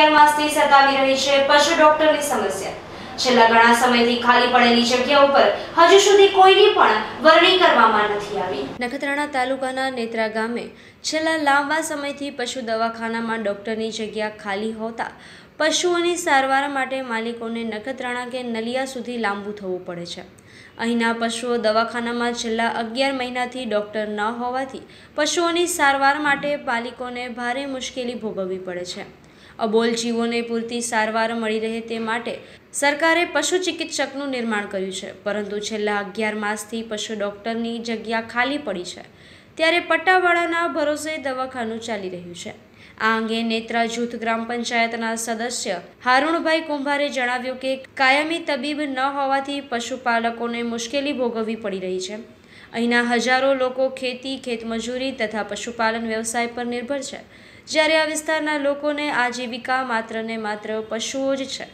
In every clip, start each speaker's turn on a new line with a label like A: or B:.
A: પશુ ડોક્ટરની સમસ્યા છેલ્લા જગ્યા હજુ સુધી કોઈની પણ વરણી તાલુકાના નેત્રા ગામે છેલ્લા લાંબા સમયથી પશુ દવાખાનામાં ડૉક્ટરની જગ્યા ખાલી હોતા પશુઓની સારવાર માટે માલિકોને નખત્રાણા કે નલિયા સુધી લાંબુ થવું પડે છે અહીંના પશુઓ દવાખાનામાં છેલ્લા અગિયાર મહિનાથી ડૉક્ટર ન હોવાથી પશુઓની સારવાર માટે પાલિકોને ભારે મુશ્કેલી ભોગવવી પડે છે અબોલ જીવોને પૂરતી સારવાર મળી રહે તે માટે સરકારે પશુ ચિકિત્સકનું નિર્માણ કર્યું છે પરંતુ છેલ્લા અગિયાર માસથી પશુ ડૉક્ટરની જગ્યા ખાલી પડી છે ત્યારે પટ્ટાવાળાના ભરોસે દવાખાનું ચાલી રહ્યું છે આ અંગે નેત્રા જૂથ ગ્રામ પંચાયતના સદસ્ય હારુણભાઈ કુંભારે જણાવ્યું કે કાયમી તબીબ ન હોવાથી પશુપાલકોને મુશ્કેલી ભોગવવી પડી રહી છે અહીંના હજારો લોકો ખેતી ખેતમજૂરી તથા પશુપાલન વ્યવસાય પર નિર્ભર છે જ્યારે આ વિસ્તારના લોકોને આજીવિકા માત્ર ને માત્ર પશુઓ જ છે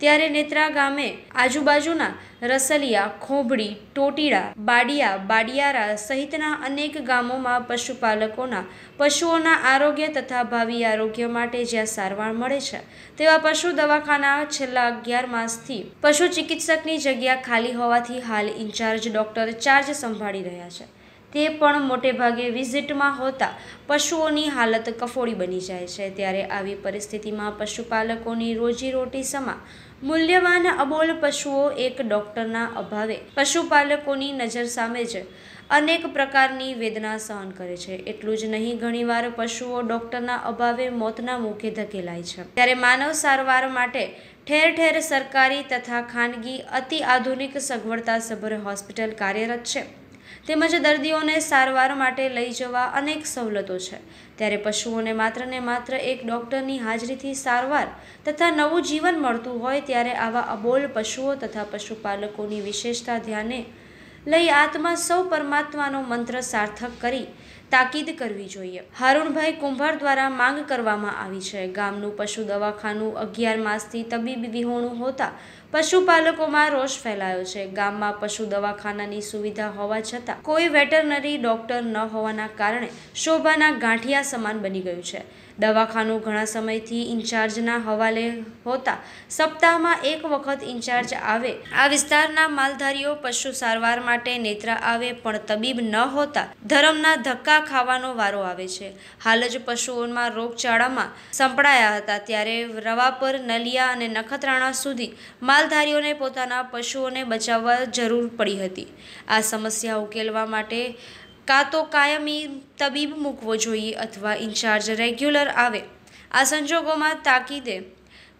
A: ત્યારે નેત્રા ગામે આજુબાજુના રસલિયા ખોભડી ટોટીડા બાડિયા બાડિયારા સહિતના અનેક ગામોમાં પશુપાલકોના પશુઓના આરોગ્ય તથા ભાવિ આરોગ્ય માટે જ્યાં સારવાર મળે છે તેવા પશુ દવાખાના છેલ્લા અગિયાર માસથી પશુ ચિકિત્સકની જગ્યા ખાલી હોવાથી હાલ ઇન્ચાર્જ ડોક્ટર ચાર્જ સંભાળી રહ્યા છે તે પણ મોટેભાગે વિઝિટમાં હોતા પશુઓની હાલત કફોડી બની જાય છે ત્યારે આવી પરિસ્થિતિમાં પશુપાલકોની રોજીરોટી સમા મૂલ્યવાન અબોલ પશુઓ એક ડૉક્ટરના અભાવે પશુપાલકોની નજર સામે જ અનેક પ્રકારની વેદના સહન કરે છે એટલું જ નહીં ઘણીવાર પશુઓ ડોક્ટરના અભાવે મોતના મુખે ધકેલાય છે ત્યારે માનવ સારવાર માટે ઠેર ઠેર સરકારી તથા ખાનગી અતિ આધુનિક સગવડતાસભર હોસ્પિટલ કાર્યરત છે તેમજ દર્દીઓને સારવાર માટે લઈ જવા અનેક સવલતો છે ત્યારે પશુઓને માત્ર ને માત્ર એક ડૉક્ટરની હાજરીથી સારવાર તથા નવું જીવન મળતું હોય ત્યારે આવા અબોલ પશુઓ તથા પશુપાલકોની વિશેષતા ધ્યાને લઈ આત્મા સૌ પરમાત્માનો મંત્ર સાર્થક કરી તાકીદ કરવી જોઈએ હારૂણભાઈ કુંભાર દ્વારા માંગ કરવામાં આવી છે ગામનું પશુ દવાખાનું અગિયાર માસથી તબીબી વિહોણું હોતા પશુપાલકોમાં રોષ ફેલાયો છે ગામમાં પશુ દવાખાનાની સુવિધા હોવા છતાં કોઈ વેટરનરી ડોક્ટર ન હોવાના કારણે શોભાના ગાંઠિયા સમાન બની ગયું છે દવાખાનું ઘણા સમયથી ઇન્ચાર્જના હવાલે હોતા સપ્તાહમાં એક વખત ઇન્ચાર્જ આવે આ વિસ્તારના માલધારીઓ પશુ સારવાર માટે નેત્રા આવે પણ તબીબ ન હોતા ધરમના ધક્કા ખાવાનો વારો આવે છે હાલ જ પશુઓમાં રોગચાળામાં સંપડાયા હતા ત્યારે રવા પર નલિયા અને નખત્રાણા સુધી માલધારીઓને પોતાના પશુઓને બચાવવા જરૂર પડી હતી આ સમસ્યા ઉકેલવા માટે કાં તો કાયમી તબીબ મૂકવો જોઈએ અથવા ઇન્ચાર્જ રેગ્યુલર આવે આ સંજોગોમાં તાકીદે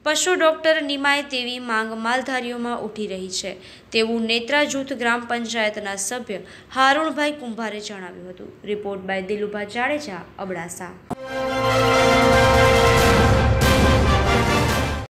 A: પશુ ડૉક્ટર નિમાય તેવી માંગ માલધારીઓમાં ઉઠી રહી છે તેવું નેત્રા જૂથ ગ્રામ પંચાયતના સભ્ય હારુણભાઈ કુંભારે જણાવ્યું હતું રિપોર્ટ બાય દિલુભા જાડેજા અબડાસા